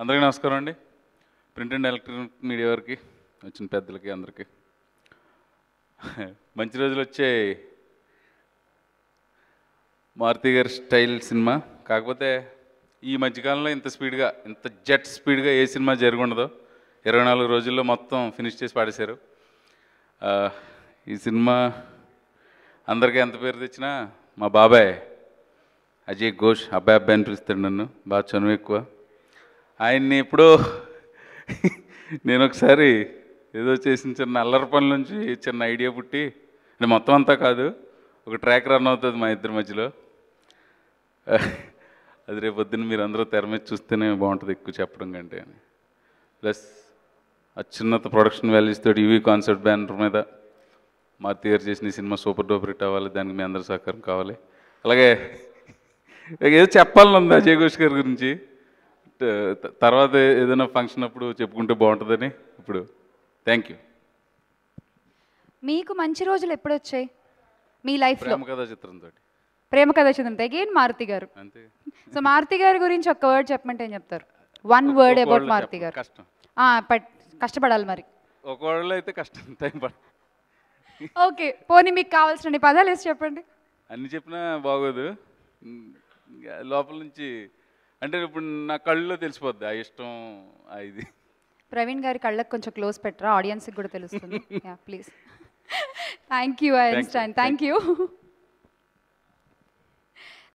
అందరికీ నమస్కారం అండి ప్రింట్ అండ్ ఎలక్ట్రానిక్ మీడియా వారికి వచ్చిన పెద్దలకి అందరికీ మంచి రోజులు వచ్చే మారుతి గారి స్టైల్ సినిమా కాకపోతే ఈ మధ్యకాలంలో ఇంత స్పీడ్గా ఇంత జెట్ స్పీడ్గా ఏ సినిమా జరగundదు ఇరవై నాలుగు రోజుల్లో మొత్తం ఫినిష్ చేసి పాడేశారు ఈ సినిమా అందరికీ ఎంత పేరు తెచ్చినా మా బాబాయ్ అజయ్ ఘోష్ అబ్బాయి అబ్బాయి అని పిలుస్తాడు నన్ను బాగా చనువు ఎక్కువ ఆయన్ని ఇప్పుడు నేను ఒకసారి ఏదో చేసిన చిన్న అల్లరి పనుల నుంచి చిన్న ఐడియా పుట్టి నేను మొత్తం అంతా కాదు ఒక ట్రాక్ రన్ అవుతుంది మా ఇద్దరి మధ్యలో అది రేపు పొద్దున్న మీరు అందరూ తెర మీద చూస్తేనే బాగుంటుంది ఎక్కువ చెప్పడం కంటే అని ప్లస్ అచ్చున్నత ప్రొడక్షన్ వాల్యూస్ తోటి కాన్సర్ట్ బ్యానర్ మీద మా థియర్ చేసిన సినిమా సూపర్ డూపర్ హిట్ అవ్వాలి దానికి మీ అందరి సహకారం కావాలి అలాగే ఏదో చెప్పాలని ఉంది అజయ్ ఘోష్ గారి గురించి తర్వాత ఏదైనా ఫంక్షన్ అప్పుడు చెప్పుకుంటే బాగుంటుందని ఇప్పుడు థ్యాంక్ యూ మీకు మంచి రోజులు ఎప్పుడు వచ్చాయి మీ లైఫ్ ప్రేమ కథా చిత్రంతో ప్రేమ కథ చిత్రంతో అగైన్ మారుతి గారు అంతే సో మారుతి గారి గురించి ఒక్క వర్డ్ చెప్పమంటే ఏం చెప్తారు వన్ వర్డ్ అబౌట్ మారుతి గారు కష్టం కష్టపడాలి మరి ఒకవేళ అయితే కష్టం టైం పడ ఓకే పోనీ మీకు కావాల్సిన పదాలు వేసి చెప్పండి అన్ని చెప్పినా బాగోదు లోపల నుంచి అంటే ఇప్పుడు నా కళ్ళలో తెలిసిపోద్ది ఆ ఇష్టం ఇది ప్రవీణ్ గారి కళ్ళకు కొంచెం క్లోజ్ పెట్టరా ఆడియన్స్కి కూడా తెలుస్తుంది please thank you I understand thank you